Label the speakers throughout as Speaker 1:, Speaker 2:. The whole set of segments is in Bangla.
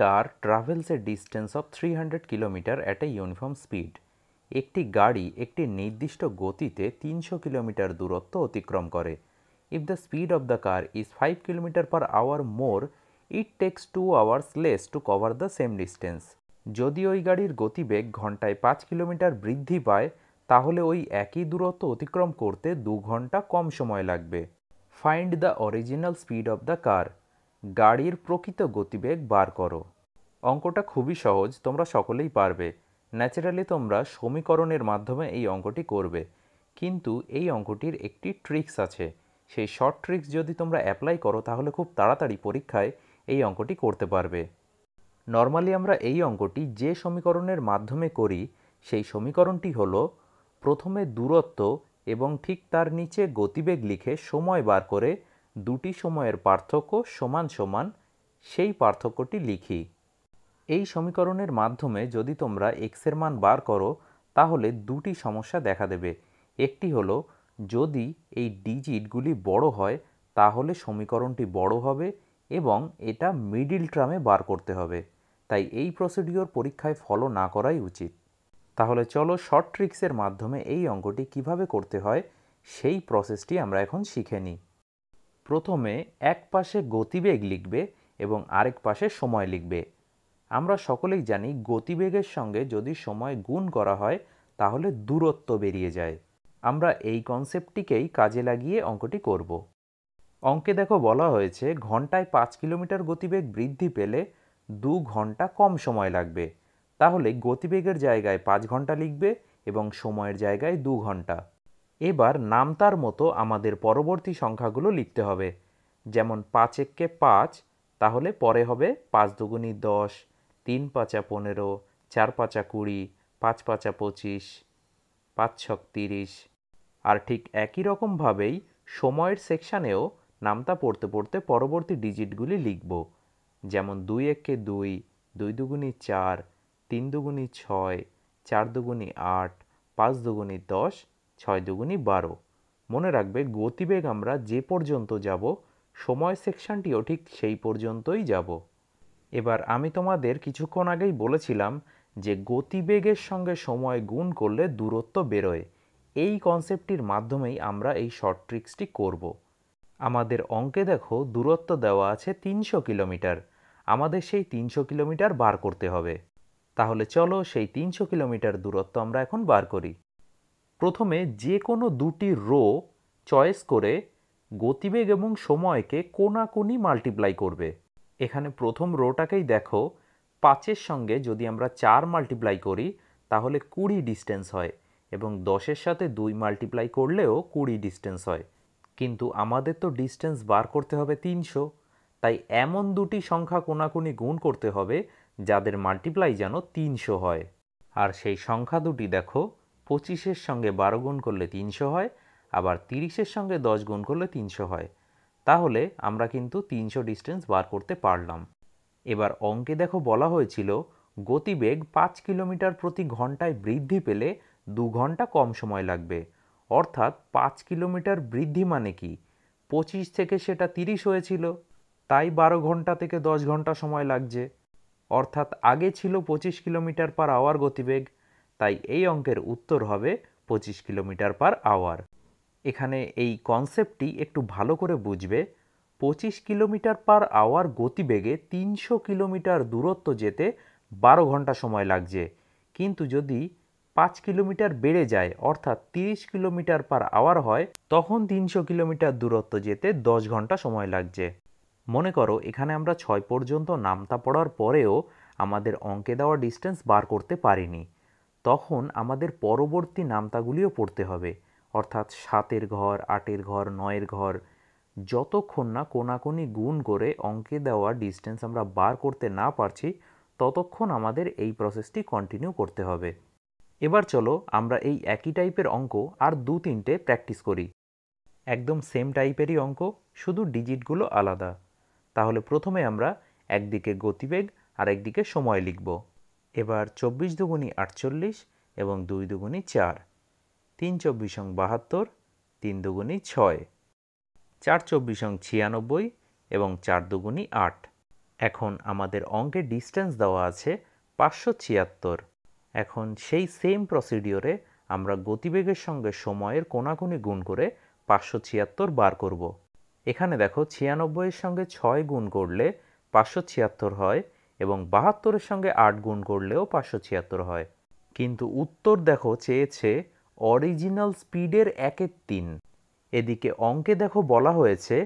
Speaker 1: Car travels a distance of three hundred kilometre at a uniform speed একটি গাড়ি একটি নির্দিষ্ট গতিতে তিনশো কিলোমিটার দূরত্ব অতিক্রম করে if the speed of the car is five kilometre per hour more it takes two hours less to cover the same distance যদি ওই গাড়ির গতিবেগ ঘন্টায় পাঁচ কিলোমিটার বৃদ্ধি পায় তাহলে ওই একই দূরত্ব অতিক্রম করতে দু ঘন্টা কম সময় লাগবে find the original speed of the car গাড়ির প্রকৃত গতিবেগ বার করো অঙ্কটা খুবই সহজ তোমরা সকলেই পারবে ন্যাচারালি তোমরা সমীকরণের মাধ্যমে এই অঙ্কটি করবে কিন্তু এই অঙ্কটির একটি ট্রিক্স আছে সেই শর্ট ট্রিক্স যদি তোমরা অ্যাপ্লাই করো তাহলে খুব তাড়াতাড়ি পরীক্ষায় এই অঙ্কটি করতে পারবে নর্মালি আমরা এই অঙ্কটি যে সমীকরণের মাধ্যমে করি সেই সমীকরণটি হলো প্রথমে দূরত্ব এবং ঠিক তার নিচে গতিবেগ লিখে সময় বার করে দুটি সময়ের পার্থক্য সমান সমান সেই পার্থক্যটি লিখি এই সমীকরণের মাধ্যমে যদি তোমরা এক্সের মান বার করো তাহলে দুটি সমস্যা দেখা দেবে একটি হল যদি এই ডিজিটগুলি বড় হয় তাহলে সমীকরণটি বড় হবে এবং এটা মিডিল ট্রামে বার করতে হবে তাই এই প্রসিডিওর পরীক্ষায় ফলো না করাই উচিত তাহলে চলো শর্ট ট্রিক্সের মাধ্যমে এই অঙ্কটি কিভাবে করতে হয় সেই প্রসেসটি আমরা এখন শিখে নিই প্রথমে এক পাশে গতিবেগ লিখবে এবং আরেক পাশে সময় লিখবে আমরা সকলেই জানি গতিবেগের সঙ্গে যদি সময় গুণ করা হয় তাহলে দূরত্ব বেরিয়ে যায় আমরা এই কনসেপ্টটিকেই কাজে লাগিয়ে অঙ্কটি করব অঙ্কে দেখো বলা হয়েছে ঘন্টায় পাঁচ কিলোমিটার গতিবেগ বৃদ্ধি পেলে দু ঘন্টা কম সময় লাগবে তাহলে গতিবেগের জায়গায় পাঁচ ঘন্টা লিখবে এবং সময়ের জায়গায় দু ঘন্টা এবার নামতার মতো আমাদের পরবর্তী সংখ্যাগুলো লিখতে হবে যেমন পাঁচ এককে পাঁচ তাহলে পরে হবে পাঁচ দুগুনি দশ তিন পাঁচা পনেরো চার পাঁচা কুড়ি পাঁচ পাঁচা পঁচিশ পাঁচ ছক তিরিশ আর ঠিক একই রকমভাবেই সময়ের সেকশানেও নামতা পড়তে পড়তে পরবর্তী ডিজিটগুলি লিখব যেমন দুই এককে দুই দুই দুগুণি চার তিন দুগুণি ছয় চার দুগুণি আট পাঁচ দুগুণি দশ ছয় দুগুণি বারো মনে রাখবে গতিবেগ আমরা যে পর্যন্ত যাব সময় সেকশনটিও ঠিক সেই পর্যন্তই যাব এবার আমি তোমাদের কিছুক্ষণ আগেই বলেছিলাম যে গতিবেগের সঙ্গে সময় গুণ করলে দূরত্ব বেরোয় এই কনসেপ্টটির মাধ্যমেই আমরা এই শর্ট ট্রিক্সটি করব আমাদের অঙ্কে দেখো দূরত্ব দেওয়া আছে তিনশো কিলোমিটার আমাদের সেই তিনশো কিলোমিটার বার করতে হবে তাহলে চলো সেই তিনশো কিলোমিটার দূরত্ব আমরা এখন বার করি প্রথমে যে কোনো দুটি রো চয়েস করে গতিবেগ এবং সময়কে কোনাকুনি মাল্টিপ্লাই করবে এখানে প্রথম রোটাকেই দেখো পাঁচের সঙ্গে যদি আমরা চার মাল্টিপ্লাই করি তাহলে কুড়ি ডিস্টেন্স হয় এবং দশের সাথে দুই মাল্টিপ্লাই করলেও কুড়ি ডিস্টেন্স হয় কিন্তু আমাদের তো ডিস্টেন্স বার করতে হবে তিনশো তাই এমন দুটি সংখ্যা কোনাকুনি গুণ করতে হবে যাদের মাল্টিপ্লাই যেন তিনশো হয় আর সেই সংখ্যা দুটি দেখো পঁচিশের সঙ্গে বারো গুণ করলে তিনশো হয় আবার তিরিশের সঙ্গে দশ গুণ করলে তিনশো হয় তাহলে আমরা কিন্তু তিনশো ডিস্টেন্স বার করতে পারলাম এবার অঙ্কে দেখো বলা হয়েছিল গতিবেগ পাঁচ কিলোমিটার প্রতি ঘন্টায় বৃদ্ধি পেলে দু ঘন্টা কম সময় লাগবে অর্থাৎ পাঁচ কিলোমিটার বৃদ্ধি মানে কি পঁচিশ থেকে সেটা তিরিশ হয়েছিল তাই বারো ঘন্টা থেকে দশ ঘন্টা সময় লাগছে অর্থাৎ আগে ছিল পঁচিশ কিলোমিটার পার আওয়ার গতিবেগ তাই এই অঙ্কের উত্তর হবে পঁচিশ কিলোমিটার পার আওয়ার এখানে এই কনসেপ্টটি একটু ভালো করে বুঝবে পঁচিশ কিলোমিটার পার আওয়ার গতিবেগে তিনশো কিলোমিটার দূরত্ব যেতে বারো ঘন্টা সময় লাগছে কিন্তু যদি পাঁচ কিলোমিটার বেড়ে যায় অর্থাৎ তিরিশ কিলোমিটার পার আওয়ার হয় তখন তিনশো কিলোমিটার দূরত্ব যেতে দশ ঘন্টা সময় লাগছে মনে করো এখানে আমরা ছয় পর্যন্ত নামতা পড়ার পরেও আমাদের অঙ্কে দেওয়া ডিস্টেন্স বার করতে পারিনি তখন আমাদের পরবর্তী নামতাগুলিও পড়তে হবে অর্থাৎ সাতের ঘর আটের ঘর নয়ের ঘর যতক্ষণ না কোনাকোনি গুণ করে অঙ্কে দেওয়া ডিস্টেন্স আমরা বার করতে না পারছি ততক্ষণ আমাদের এই প্রসেসটি কন্টিনিউ করতে হবে এবার চলো আমরা এই একই টাইপের অঙ্ক আর দু তিনটে প্র্যাকটিস করি একদম সেম টাইপেরই অঙ্ক শুধু ডিজিটগুলো আলাদা তাহলে প্রথমে আমরা একদিকে গতিবেগ আর একদিকে সময় লিখব এবার চব্বিশ দুগুণি আটচল্লিশ এবং দুই দুগুণি চার তিন চব্বিশ অং বাহাত্তর তিন দুগুণি ছয় চার চব্বিশ অং ছিয়ানব্বই এবং চার দুগুণি আট এখন আমাদের অঙ্কে ডিস্টেন্স দেওয়া আছে পাঁচশো ছিয়াত্তর এখন সেই সেম প্রসিডিওরে আমরা গতিবেগের সঙ্গে সময়ের কোনাকুনি গুণ করে পাঁচশো ছিয়াত্তর বার করব এখানে দেখো ছিয়ানব্বইয়ের সঙ্গে ছয় গুণ করলে পাঁচশো ছিয়াত্তর হয় এবং বাহাত্তরের সঙ্গে আট গুণ করলেও পাঁচশো ছিয়াত্তর হয় কিন্তু উত্তর দেখো চেয়েছে অরিজিনাল স্পিডের একের তিন এদিকে অঙ্কে দেখো বলা হয়েছে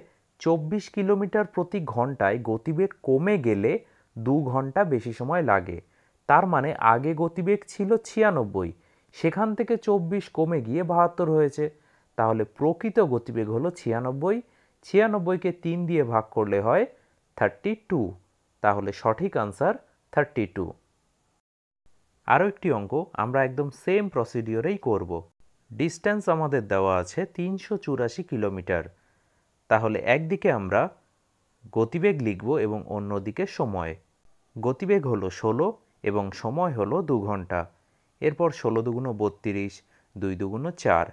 Speaker 1: চব্বিশ কিলোমিটার প্রতি ঘন্টায় গতিবেগ কমে গেলে দু ঘন্টা বেশি সময় লাগে তার মানে আগে গতিবেগ ছিল ছিয়ানব্বই সেখান থেকে চব্বিশ কমে গিয়ে বাহাত্তর হয়েছে তাহলে প্রকৃত গতিবেগ হলো ছিয়ানব্বই ছিয়ানব্বইকে তিন দিয়ে ভাগ করলে হয় থার্টি টু তাহলে সঠিক আনসার থার্টি টু আরও একটি অঙ্ক আমরা একদম সেম প্রসিডিওরেই করব ডিস্ট্যান্স আমাদের দেওয়া আছে তিনশো চুরাশি কিলোমিটার তাহলে একদিকে আমরা গতিবেগ লিখব এবং অন্যদিকে সময় গতিবেগ হলো ষোলো এবং সময় হলো দু ঘন্টা এরপর ষোলো দুগুণ বত্রিশ দুই দুগুণ চার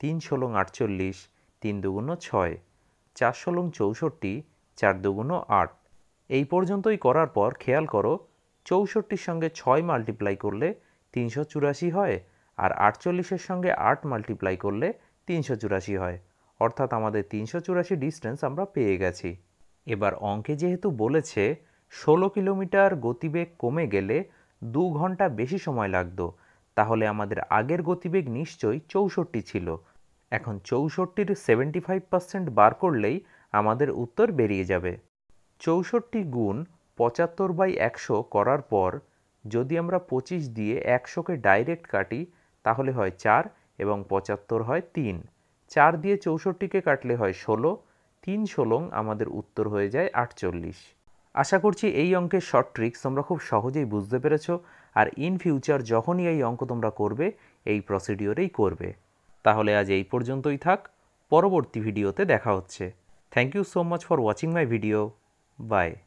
Speaker 1: তিন ষোলো আটচল্লিশ তিন দুগুণ ছয় চার ষোলো চৌষট্টি চার দুগুণ আট এই পর্যন্তই করার পর খেয়াল করো চৌষট্টির সঙ্গে ছয় মাল্টিপ্লাই করলে তিনশো চুরাশি হয় আর আটচল্লিশের সঙ্গে আট মাল্টিপ্লাই করলে তিনশো চুরাশি হয় অর্থাৎ আমাদের তিনশো চুরাশি ডিস্টেন্স আমরা পেয়ে গেছি এবার অঙ্কে যেহেতু বলেছে ষোলো কিলোমিটার গতিবেগ কমে গেলে দু ঘন্টা বেশি সময় লাগত তাহলে আমাদের আগের গতিবেগ নিশ্চয়ই চৌষট্টি ছিল এখন চৌষট্টির সেভেন্টি ফাইভ পার্সেন্ট বার করলেই আমাদের উত্তর বেরিয়ে যাবে চৌষট্টি গুণ পঁচাত্তর বাই একশো করার পর যদি আমরা পঁচিশ দিয়ে একশোকে ডাইরেক্ট কাটি তাহলে হয় চার এবং পঁচাত্তর হয় তিন চার দিয়ে চৌষট্টিকে কাটলে হয় ষোলো তিন ষোলং আমাদের উত্তর হয়ে যায় আটচল্লিশ আশা করছি এই অঙ্কের শর্ট ট্রিক্স তোমরা খুব সহজেই বুঝতে পেরেছ আর ইন ফিউচার যখনই এই অঙ্ক তোমরা করবে এই প্রসিডিওরেই করবে তাহলে আজ এই পর্যন্তই থাক পরবর্তী ভিডিওতে দেখা হচ্ছে thank you so much for watching my video Bye.